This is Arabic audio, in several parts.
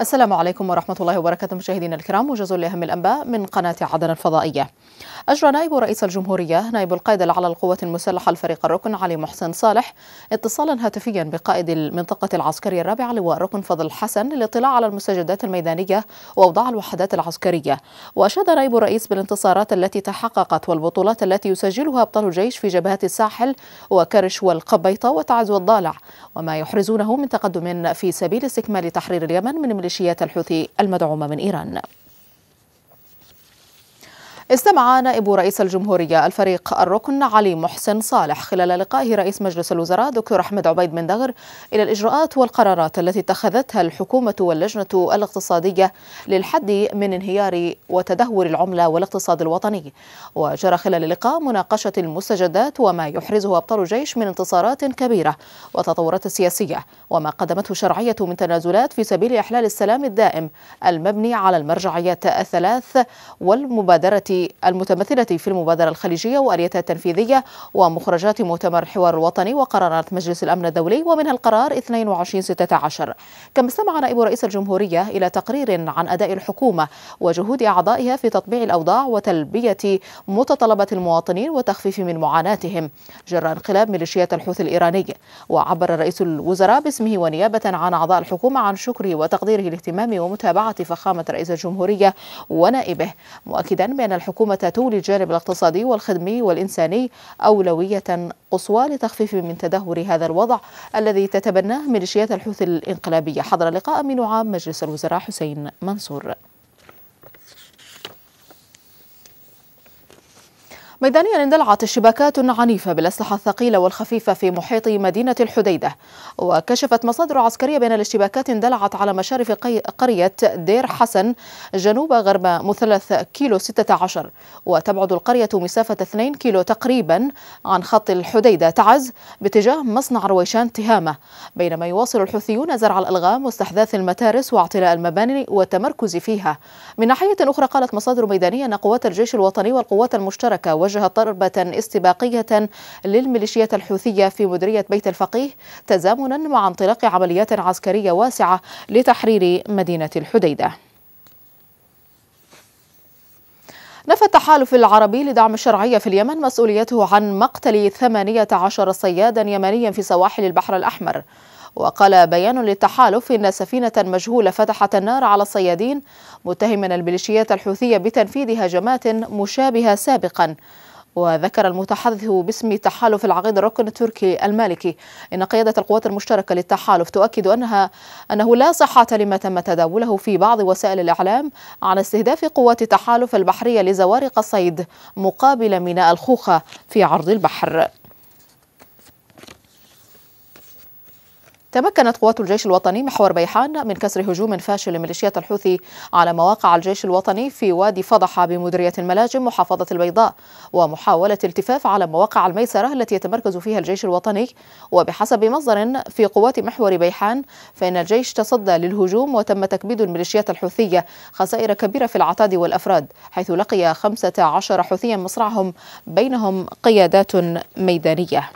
السلام عليكم ورحمة الله وبركاته مشاهدينا الكرام وجزء لأهم الأنباء من قناة عدن الفضائية أجرى نائب رئيس الجمهورية نائب القائد على للقوات المسلحة الفريق الركن علي محسن صالح اتصالا هاتفيا بقائد المنطقة العسكرية الرابعة لواء ركن فضل حسن للاطلاع على المستجدات الميدانية وأوضاع الوحدات العسكرية وأشاد نائب الرئيس بالانتصارات التي تحققت والبطولات التي يسجلها أبطال الجيش في جبهات الساحل وكرش والقبيطة وتعز والضالع وما يحرزونه من تقدم في سبيل استكمال تحرير اليمن من ميليشيات الحوثي المدعومة من إيران استمع نائب رئيس الجمهورية الفريق الركن علي محسن صالح خلال لقائه رئيس مجلس الوزراء دكتور أحمد عبيد بن دغر إلى الإجراءات والقرارات التي اتخذتها الحكومة واللجنة الاقتصادية للحد من انهيار وتدهور العملة والاقتصاد الوطني وجرى خلال اللقاء مناقشة المستجدات وما يحرزه أبطال الجيش من انتصارات كبيرة وتطورات سياسية وما قدمته الشرعية من تنازلات في سبيل إحلال السلام الدائم المبني على المرجعيات الثلاث والمبادرة المتمثلة في المبادرة الخليجية وآليتها التنفيذية ومخرجات مؤتمر الحوار الوطني وقرارات مجلس الأمن الدولي ومنها القرار 2216 كما استمع نائب رئيس الجمهورية إلى تقرير عن أداء الحكومة وجهود أعضائها في تطبيع الأوضاع وتلبية متطلبات المواطنين وتخفيف من معاناتهم جراء انقلاب ميليشيات الحوثي الإيراني وعبر رئيس الوزراء باسمه ونيابة عن أعضاء الحكومة عن شكره وتقديره لاهتمام ومتابعة فخامة رئيس الجمهورية ونائبه مؤكدا بأن الحكومة تولي الجانب الاقتصادي والخدمي والإنساني أولوية قصوى لتخفيف من تدهور هذا الوضع الذي تتبناه ميليشيات الحوثي الانقلابية حضر لقاء أمين عام مجلس الوزراء حسين منصور ميدانيا اندلعت اشتباكات عنيفة بالأسلحة الثقيلة والخفيفة في محيط مدينة الحديدة وكشفت مصادر عسكرية بأن الاشتباكات اندلعت على مشارف قرية دير حسن جنوب غرب مثلث كيلو 16 وتبعد القرية مسافة 2 كيلو تقريبا عن خط الحديدة تعز باتجاه مصنع رويشان تهامة بينما يواصل الحوثيون زرع الألغام واستحداث المتارس واعتلاء المباني والتمركز فيها من ناحية أخرى قالت مصادر ميدانية أن قوات الجيش الوطني والقوات المشتركة وجه ضربة استباقية للميليشيات الحوثية في مديرية بيت الفقيه تزامنا مع انطلاق عمليات عسكرية واسعة لتحرير مدينة الحديدة نفى التحالف العربي لدعم الشرعية في اليمن مسؤوليته عن مقتل 18 صيادا يمنيا في سواحل البحر الأحمر وقال بيان للتحالف إن سفينة مجهولة فتحت النار على الصيادين متهما الميليشيات الحوثية بتنفيذ هجمات مشابهة سابقا وذكر المتحدث باسم تحالف العقيد الركن التركي المالكي ان قياده القوات المشتركه للتحالف تؤكد انها انه لا صحه لما تم تداوله في بعض وسائل الاعلام عن استهداف قوات التحالف البحريه لزوارق الصيد مقابل ميناء الخوخه في عرض البحر تمكنت قوات الجيش الوطني محور بيحان من كسر هجوم فاشل لميليشيات الحوثي على مواقع الجيش الوطني في وادي فضحة بمديرية الملاجم محافظة البيضاء ومحاولة التفاف على مواقع الميسرة التي يتمركز فيها الجيش الوطني وبحسب مصدر في قوات محور بيحان فإن الجيش تصدى للهجوم وتم تكبيد الميليشيات الحوثية خسائر كبيرة في العتاد والأفراد حيث لقي 15 حوثيا مصرعهم بينهم قيادات ميدانية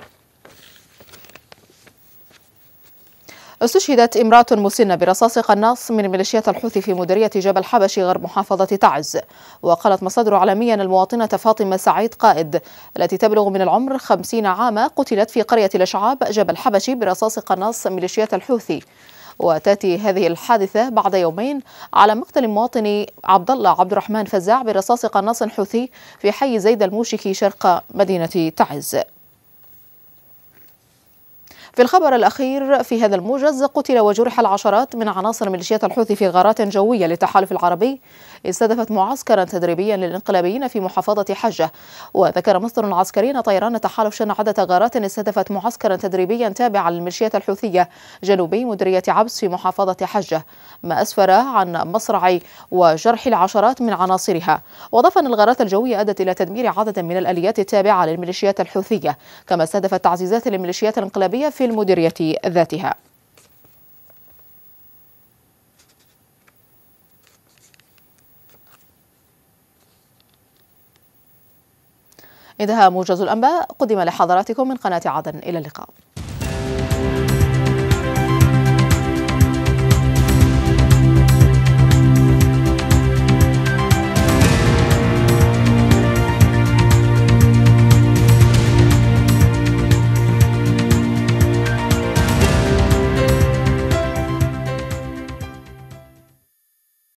استشهدت امرأة مسنة برصاص قناص من ميليشيات الحوثي في مديرية جبل حبشي غرب محافظة تعز وقالت مصادر عالميا المواطنة فاطمة سعيد قائد التي تبلغ من العمر خمسين عاما قتلت في قرية الأشعاب جبل حبشي برصاص قناص ميليشيات الحوثي وتاتي هذه الحادثه بعد يومين على مقتل مواطن عبد الله عبد الرحمن فزاع برصاص قناص حوثي في حي زيد الموشكي شرق مدينه تعز في الخبر الأخير في هذا الموجز قتل وجرح العشرات من عناصر ميليشيات الحوثي في غارات جوية للتحالف العربي استهدفت معسكرا تدريبيا للانقلابيين في محافظة حجة وذكر مصدر عسكري أن طيران التحالف شن عدة غارات استهدفت معسكرا تدريبيا تابعا للميليشيات الحوثية جنوبي مديرية عبس في محافظة حجة ما أسفر عن مصرع وجرح العشرات من عناصرها وأضاف أن الغارات الجوية أدت إلى تدمير عدد من الآليات التابعة للميليشيات الحوثية كما استهدفت تعزيزات للميليشيات الانقلابية في في المديرية ذاتها انتهى موجز الأنباء قدم لحضراتكم من قناة عدن إلى اللقاء